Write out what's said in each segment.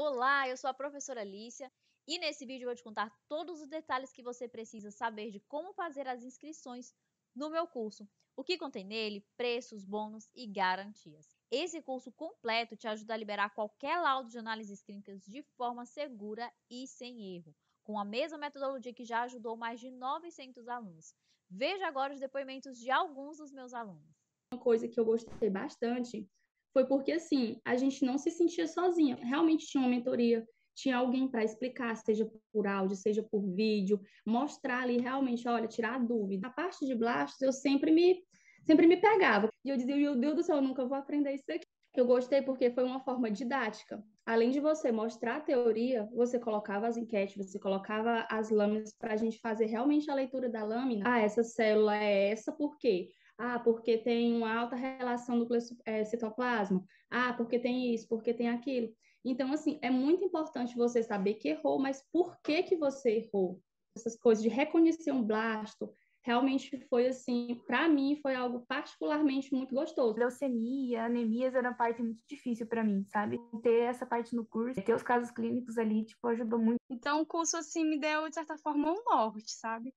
Olá, eu sou a professora Alicia e nesse vídeo eu vou te contar todos os detalhes que você precisa saber de como fazer as inscrições no meu curso, o que contém nele, preços, bônus e garantias. Esse curso completo te ajuda a liberar qualquer laudo de análises clínicas de forma segura e sem erro, com a mesma metodologia que já ajudou mais de 900 alunos. Veja agora os depoimentos de alguns dos meus alunos. Uma coisa que eu gostei bastante foi porque, assim, a gente não se sentia sozinha. Realmente tinha uma mentoria, tinha alguém para explicar, seja por áudio, seja por vídeo, mostrar ali realmente, olha, tirar a dúvida. A parte de blastos, eu sempre me, sempre me pegava. E eu dizia, meu Deus do céu, eu nunca vou aprender isso aqui. Eu gostei porque foi uma forma didática. Além de você mostrar a teoria, você colocava as enquetes, você colocava as lâminas para a gente fazer realmente a leitura da lâmina. Ah, essa célula é essa, por quê? Ah, porque tem uma alta relação do é, citoplasma. Ah, porque tem isso, porque tem aquilo. Então, assim, é muito importante você saber que errou, mas por que que você errou? Essas coisas de reconhecer um blasto, realmente foi assim, para mim foi algo particularmente muito gostoso. Leucemia, anemias era uma parte muito difícil para mim, sabe? Ter essa parte no curso, ter os casos clínicos ali, tipo, ajudou muito. Então o curso assim me deu de certa forma um norte, sabe?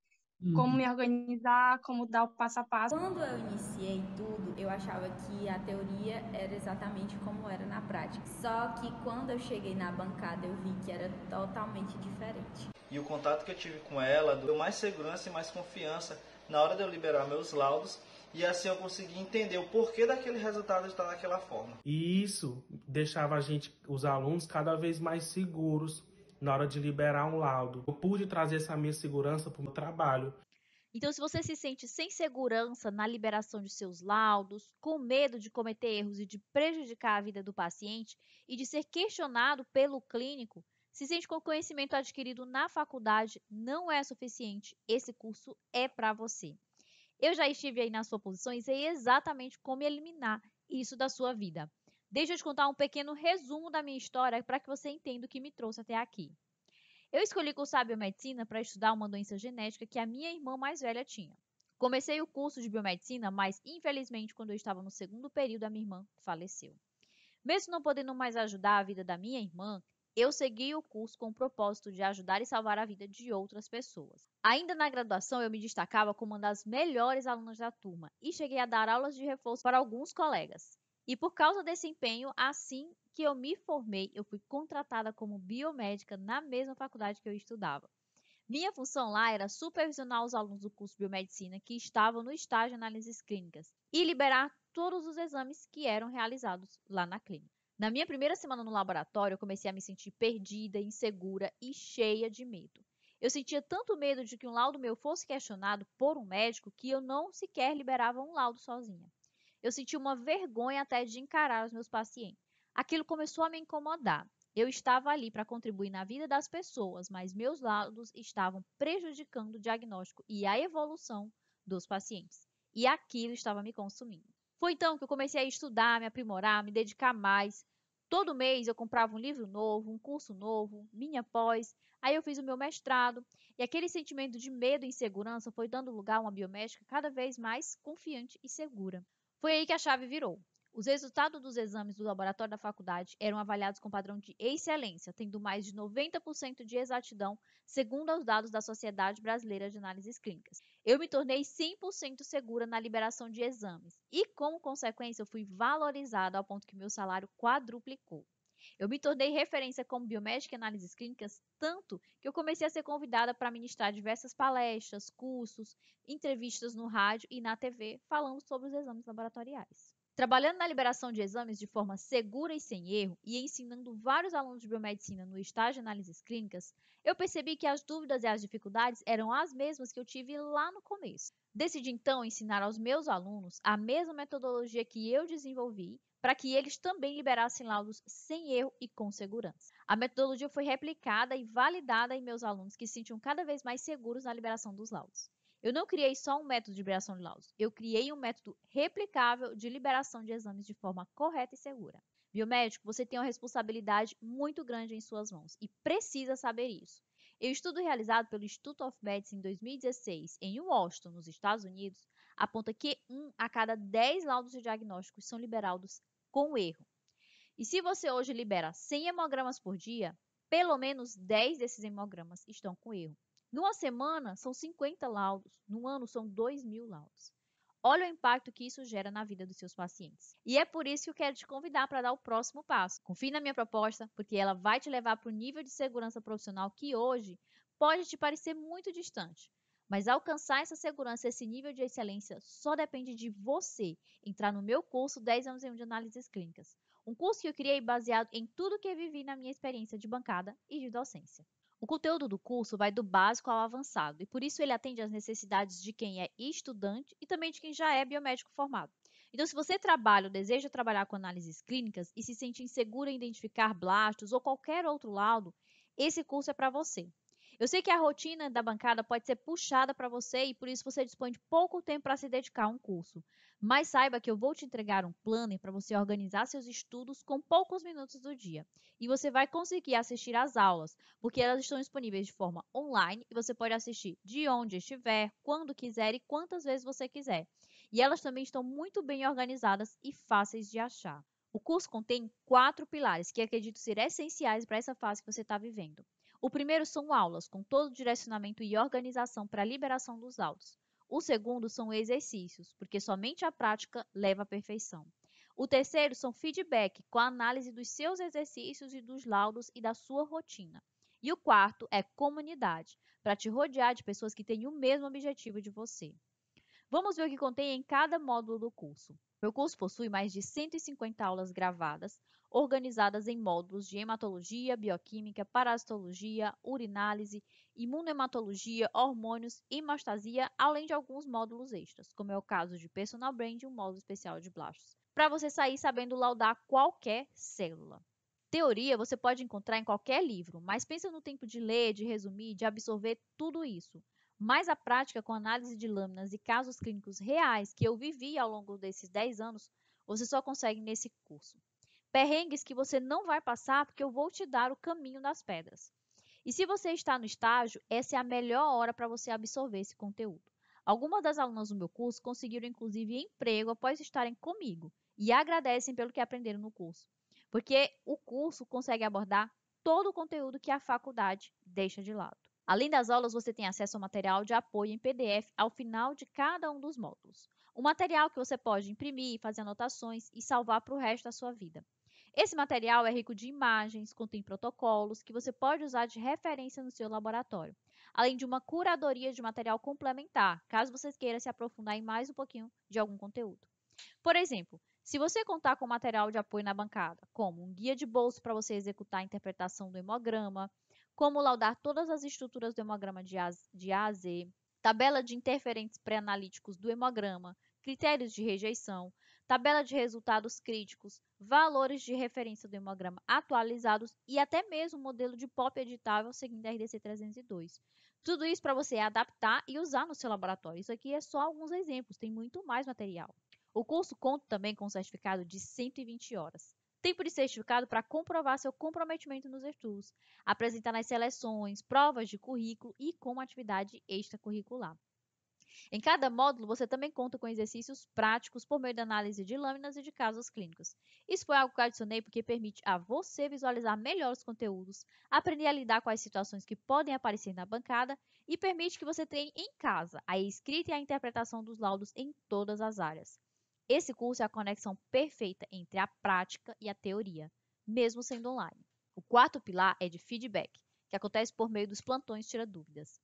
Como uhum. me organizar, como dar o passo a passo. Quando eu iniciei tudo, eu achava que a teoria era exatamente como era na prática. Só que quando eu cheguei na bancada, eu vi que era totalmente diferente. E o contato que eu tive com ela deu mais segurança e mais confiança na hora de eu liberar meus laudos e assim eu consegui entender o porquê daquele resultado estar daquela forma. E isso deixava a gente, os alunos, cada vez mais seguros na hora de liberar um laudo. Eu pude trazer essa minha segurança para o meu trabalho. Então, se você se sente sem segurança na liberação de seus laudos, com medo de cometer erros e de prejudicar a vida do paciente e de ser questionado pelo clínico, se sente que o conhecimento adquirido na faculdade não é suficiente, esse curso é para você. Eu já estive aí na sua posição e sei exatamente como eliminar isso da sua vida. Deixa eu te contar um pequeno resumo da minha história para que você entenda o que me trouxe até aqui. Eu escolhi cursar biomedicina para estudar uma doença genética que a minha irmã mais velha tinha. Comecei o curso de biomedicina, mas infelizmente, quando eu estava no segundo período, a minha irmã faleceu. Mesmo não podendo mais ajudar a vida da minha irmã, eu segui o curso com o propósito de ajudar e salvar a vida de outras pessoas. Ainda na graduação, eu me destacava como uma das melhores alunas da turma e cheguei a dar aulas de reforço para alguns colegas. E por causa desse empenho, assim que eu me formei, eu fui contratada como biomédica na mesma faculdade que eu estudava. Minha função lá era supervisionar os alunos do curso de biomedicina que estavam no estágio de análises clínicas e liberar todos os exames que eram realizados lá na clínica. Na minha primeira semana no laboratório, eu comecei a me sentir perdida, insegura e cheia de medo. Eu sentia tanto medo de que um laudo meu fosse questionado por um médico que eu não sequer liberava um laudo sozinha. Eu senti uma vergonha até de encarar os meus pacientes. Aquilo começou a me incomodar. Eu estava ali para contribuir na vida das pessoas, mas meus lados estavam prejudicando o diagnóstico e a evolução dos pacientes. E aquilo estava me consumindo. Foi então que eu comecei a estudar, me aprimorar, me dedicar mais. Todo mês eu comprava um livro novo, um curso novo, minha pós. Aí eu fiz o meu mestrado. E aquele sentimento de medo e insegurança foi dando lugar a uma biomédica cada vez mais confiante e segura. Foi aí que a chave virou. Os resultados dos exames do laboratório da faculdade eram avaliados com padrão de excelência, tendo mais de 90% de exatidão, segundo os dados da Sociedade Brasileira de Análises Clínicas. Eu me tornei 100% segura na liberação de exames e, como consequência, eu fui valorizada ao ponto que meu salário quadruplicou. Eu me tornei referência como biomédica em análises clínicas tanto que eu comecei a ser convidada para ministrar diversas palestras, cursos, entrevistas no rádio e na TV falando sobre os exames laboratoriais. Trabalhando na liberação de exames de forma segura e sem erro e ensinando vários alunos de biomedicina no estágio de análises clínicas, eu percebi que as dúvidas e as dificuldades eram as mesmas que eu tive lá no começo. Decidi então ensinar aos meus alunos a mesma metodologia que eu desenvolvi para que eles também liberassem laudos sem erro e com segurança. A metodologia foi replicada e validada em meus alunos que se sentiam cada vez mais seguros na liberação dos laudos. Eu não criei só um método de liberação de laudos, eu criei um método replicável de liberação de exames de forma correta e segura. Biomédico, você tem uma responsabilidade muito grande em suas mãos e precisa saber isso. Em um estudo realizado pelo Institute of Medicine em 2016, em Washington, nos Estados Unidos, aponta que 1 um a cada 10 laudos de diagnósticos são liberados com o erro. E se você hoje libera 100 hemogramas por dia, pelo menos 10 desses hemogramas estão com erro. Numa semana, são 50 laudos. Num ano, são 2 mil laudos. Olha o impacto que isso gera na vida dos seus pacientes. E é por isso que eu quero te convidar para dar o próximo passo. Confie na minha proposta, porque ela vai te levar para o nível de segurança profissional que hoje pode te parecer muito distante. Mas alcançar essa segurança, esse nível de excelência, só depende de você entrar no meu curso 10 anos em um de análises clínicas. Um curso que eu criei baseado em tudo que eu vivi na minha experiência de bancada e de docência. O conteúdo do curso vai do básico ao avançado e por isso ele atende às necessidades de quem é estudante e também de quem já é biomédico formado. Então, se você trabalha ou deseja trabalhar com análises clínicas e se sente inseguro em identificar blastos ou qualquer outro laudo, esse curso é para você. Eu sei que a rotina da bancada pode ser puxada para você e por isso você dispõe de pouco tempo para se dedicar a um curso. Mas saiba que eu vou te entregar um planner para você organizar seus estudos com poucos minutos do dia. E você vai conseguir assistir às aulas, porque elas estão disponíveis de forma online e você pode assistir de onde estiver, quando quiser e quantas vezes você quiser. E elas também estão muito bem organizadas e fáceis de achar. O curso contém quatro pilares que acredito ser essenciais para essa fase que você está vivendo. O primeiro são aulas, com todo o direcionamento e organização para a liberação dos autos. O segundo são exercícios, porque somente a prática leva à perfeição. O terceiro são feedback, com a análise dos seus exercícios e dos laudos e da sua rotina. E o quarto é comunidade, para te rodear de pessoas que têm o mesmo objetivo de você. Vamos ver o que contém em cada módulo do curso. Meu curso possui mais de 150 aulas gravadas, organizadas em módulos de hematologia, bioquímica, parasitologia, urinálise, imunohematologia, hormônios, hemostasia, além de alguns módulos extras, como é o caso de personal brand e um módulo especial de blastos, para você sair sabendo laudar qualquer célula. Teoria você pode encontrar em qualquer livro, mas pensa no tempo de ler, de resumir, de absorver tudo isso. Mas a prática com análise de lâminas e casos clínicos reais que eu vivi ao longo desses 10 anos, você só consegue nesse curso. Perrengues que você não vai passar porque eu vou te dar o caminho das pedras. E se você está no estágio, essa é a melhor hora para você absorver esse conteúdo. Algumas das alunas do meu curso conseguiram inclusive emprego após estarem comigo e agradecem pelo que aprenderam no curso, porque o curso consegue abordar todo o conteúdo que a faculdade deixa de lado. Além das aulas, você tem acesso ao material de apoio em PDF ao final de cada um dos módulos. Um material que você pode imprimir, fazer anotações e salvar para o resto da sua vida. Esse material é rico de imagens, contém protocolos que você pode usar de referência no seu laboratório, além de uma curadoria de material complementar, caso você queira se aprofundar em mais um pouquinho de algum conteúdo. Por exemplo, se você contar com material de apoio na bancada, como um guia de bolso para você executar a interpretação do hemograma, como laudar todas as estruturas do hemograma de A, de a a Z, tabela de interferentes pré-analíticos do hemograma, critérios de rejeição, tabela de resultados críticos, valores de referência do hemograma atualizados e até mesmo o modelo de POP editável seguindo a RDC 302. Tudo isso para você adaptar e usar no seu laboratório. Isso aqui é só alguns exemplos, tem muito mais material. O curso conta também com um certificado de 120 horas. Tempo de certificado para comprovar seu comprometimento nos estudos, apresentar nas seleções, provas de currículo e como atividade extracurricular. Em cada módulo, você também conta com exercícios práticos por meio da análise de lâminas e de casos clínicos. Isso foi algo que eu adicionei porque permite a você visualizar melhor os conteúdos, aprender a lidar com as situações que podem aparecer na bancada e permite que você treine em casa a escrita e a interpretação dos laudos em todas as áreas. Esse curso é a conexão perfeita entre a prática e a teoria, mesmo sendo online. O quarto pilar é de feedback, que acontece por meio dos plantões tira dúvidas.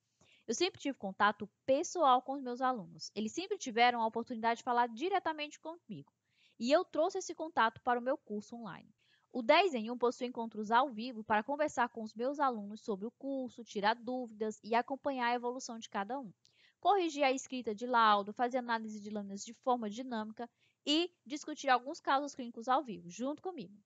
Eu sempre tive contato pessoal com os meus alunos. Eles sempre tiveram a oportunidade de falar diretamente comigo. E eu trouxe esse contato para o meu curso online. O 10 em 1 possui encontros ao vivo para conversar com os meus alunos sobre o curso, tirar dúvidas e acompanhar a evolução de cada um. Corrigir a escrita de laudo, fazer análise de lâminas de forma dinâmica e discutir alguns casos clínicos ao vivo, junto comigo.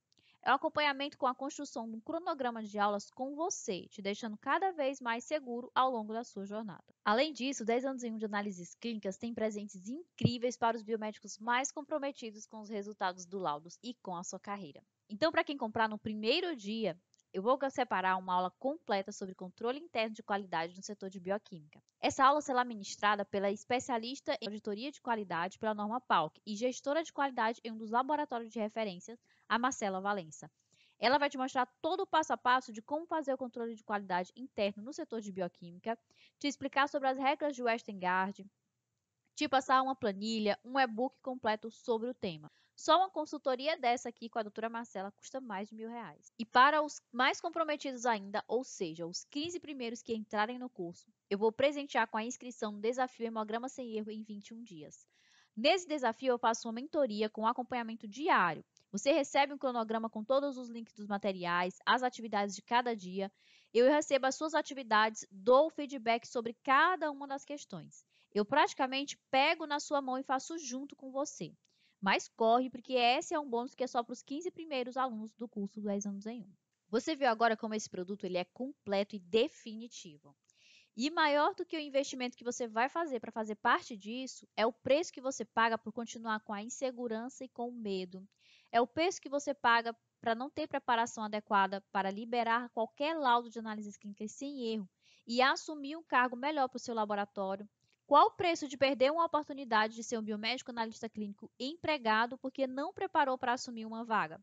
É o acompanhamento com a construção de um cronograma de aulas com você, te deixando cada vez mais seguro ao longo da sua jornada. Além disso, 10 anos em 1 de análises clínicas tem presentes incríveis para os biomédicos mais comprometidos com os resultados do laudos e com a sua carreira. Então, para quem comprar no primeiro dia, eu vou separar uma aula completa sobre controle interno de qualidade no setor de bioquímica. Essa aula será ministrada pela especialista em auditoria de qualidade pela norma PALC e gestora de qualidade em um dos laboratórios de referências a Marcela Valença. Ela vai te mostrar todo o passo a passo de como fazer o controle de qualidade interno no setor de bioquímica, te explicar sobre as regras de Westengard, te passar uma planilha, um e-book completo sobre o tema. Só uma consultoria dessa aqui com a doutora Marcela custa mais de mil reais. E para os mais comprometidos ainda, ou seja, os 15 primeiros que entrarem no curso, eu vou presentear com a inscrição no desafio Hemograma Sem Erro em 21 dias. Nesse desafio, eu faço uma mentoria com acompanhamento diário você recebe um cronograma com todos os links dos materiais, as atividades de cada dia. Eu recebo as suas atividades, dou feedback sobre cada uma das questões. Eu praticamente pego na sua mão e faço junto com você. Mas corre, porque esse é um bônus que é só para os 15 primeiros alunos do curso 10 anos em 1. Você viu agora como esse produto ele é completo e definitivo. E maior do que o investimento que você vai fazer para fazer parte disso é o preço que você paga por continuar com a insegurança e com o medo é o preço que você paga para não ter preparação adequada para liberar qualquer laudo de análise clínica sem erro e assumir um cargo melhor para o seu laboratório? Qual o preço de perder uma oportunidade de ser um biomédico analista clínico empregado porque não preparou para assumir uma vaga?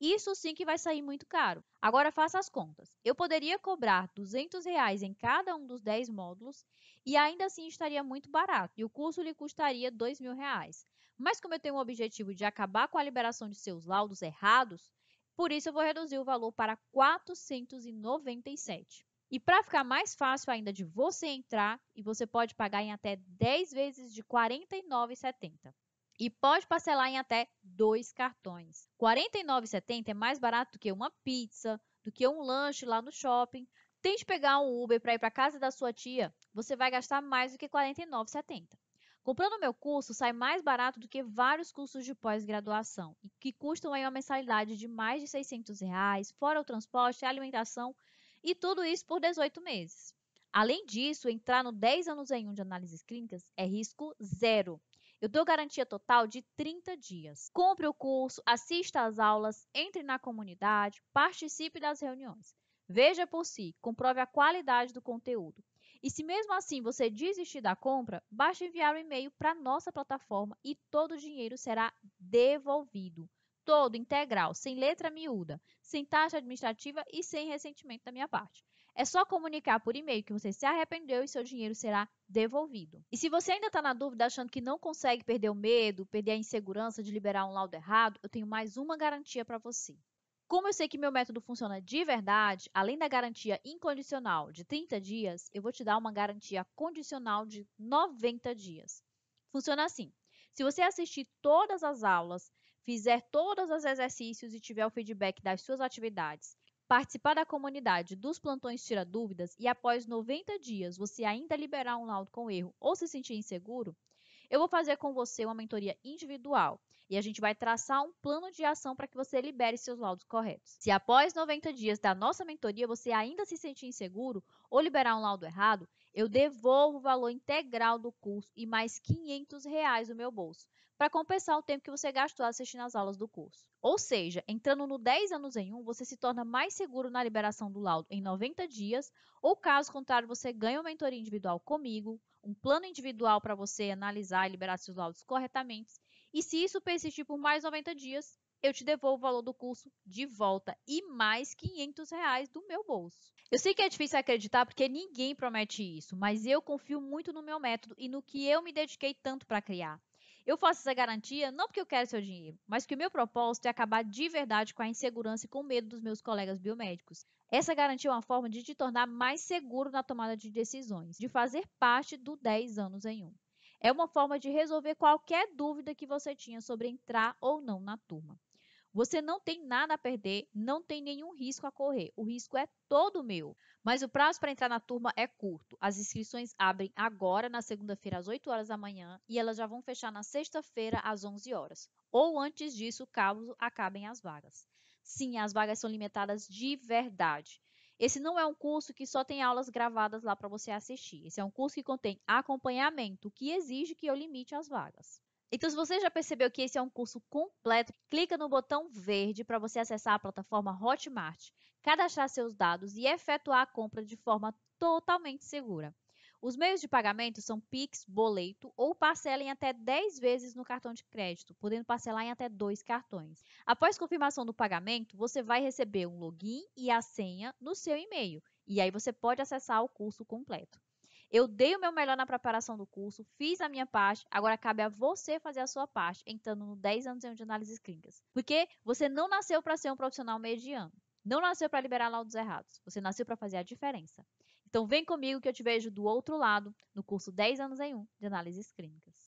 Isso sim que vai sair muito caro. Agora faça as contas. Eu poderia cobrar R$ 200 em cada um dos 10 módulos e ainda assim estaria muito barato e o curso lhe custaria dois mil reais. Mas como eu tenho o objetivo de acabar com a liberação de seus laudos errados, por isso eu vou reduzir o valor para 497. E para ficar mais fácil ainda de você entrar, e você pode pagar em até 10 vezes de R$ 49,70. E pode parcelar em até dois cartões. R$ 49,70 é mais barato do que uma pizza, do que um lanche lá no shopping. Tente pegar um Uber para ir para casa da sua tia você vai gastar mais do que R$ 49,70. Comprando meu curso sai mais barato do que vários cursos de pós-graduação, que custam aí uma mensalidade de mais de R$ 600, reais, fora o transporte, a alimentação e tudo isso por 18 meses. Além disso, entrar no 10 anos em 1 de análises clínicas é risco zero. Eu dou garantia total de 30 dias. Compre o curso, assista às aulas, entre na comunidade, participe das reuniões. Veja por si, comprove a qualidade do conteúdo. E se mesmo assim você desistir da compra, basta enviar um e-mail para nossa plataforma e todo o dinheiro será devolvido. Todo, integral, sem letra miúda, sem taxa administrativa e sem ressentimento da minha parte. É só comunicar por e-mail que você se arrependeu e seu dinheiro será devolvido. E se você ainda está na dúvida achando que não consegue perder o medo, perder a insegurança de liberar um laudo errado, eu tenho mais uma garantia para você. Como eu sei que meu método funciona de verdade, além da garantia incondicional de 30 dias, eu vou te dar uma garantia condicional de 90 dias. Funciona assim: se você assistir todas as aulas, fizer todos os exercícios e tiver o feedback das suas atividades, participar da comunidade dos plantões tira dúvidas e após 90 dias você ainda liberar um laudo com erro ou se sentir inseguro, eu vou fazer com você uma mentoria individual e a gente vai traçar um plano de ação para que você libere seus laudos corretos. Se após 90 dias da nossa mentoria você ainda se sentir inseguro ou liberar um laudo errado, eu devolvo o valor integral do curso e mais 500 reais do meu bolso, para compensar o tempo que você gastou assistindo às aulas do curso. Ou seja, entrando no 10 anos em 1, você se torna mais seguro na liberação do laudo em 90 dias, ou caso contrário, você ganha uma mentoria individual comigo, um plano individual para você analisar e liberar seus laudos corretamente. E se isso persistir por mais 90 dias, eu te devolvo o valor do curso de volta e mais 500 reais do meu bolso. Eu sei que é difícil acreditar porque ninguém promete isso, mas eu confio muito no meu método e no que eu me dediquei tanto para criar. Eu faço essa garantia não porque eu quero seu dinheiro, mas que o meu propósito é acabar de verdade com a insegurança e com o medo dos meus colegas biomédicos. Essa garantia é uma forma de te tornar mais seguro na tomada de decisões, de fazer parte do 10 anos em 1. Um. É uma forma de resolver qualquer dúvida que você tinha sobre entrar ou não na turma. Você não tem nada a perder, não tem nenhum risco a correr. O risco é todo meu. Mas o prazo para entrar na turma é curto. As inscrições abrem agora na segunda-feira às 8 horas da manhã e elas já vão fechar na sexta-feira às 11 horas, ou antes disso, caso acabem as vagas. Sim, as vagas são limitadas de verdade. Esse não é um curso que só tem aulas gravadas lá para você assistir. Esse é um curso que contém acompanhamento, que exige que eu limite as vagas. Então, se você já percebeu que esse é um curso completo, clica no botão verde para você acessar a plataforma Hotmart, cadastrar seus dados e efetuar a compra de forma totalmente segura. Os meios de pagamento são Pix, boleto ou parcela em até 10 vezes no cartão de crédito, podendo parcelar em até dois cartões. Após confirmação do pagamento, você vai receber um login e a senha no seu e-mail, e aí você pode acessar o curso completo. Eu dei o meu melhor na preparação do curso, fiz a minha parte, agora cabe a você fazer a sua parte, entrando no 10 anos de análises clínicas. Porque você não nasceu para ser um profissional mediano. Não nasceu para liberar laudos errados. Você nasceu para fazer a diferença. Então vem comigo que eu te vejo do outro lado no curso 10 anos em 1 de análises clínicas.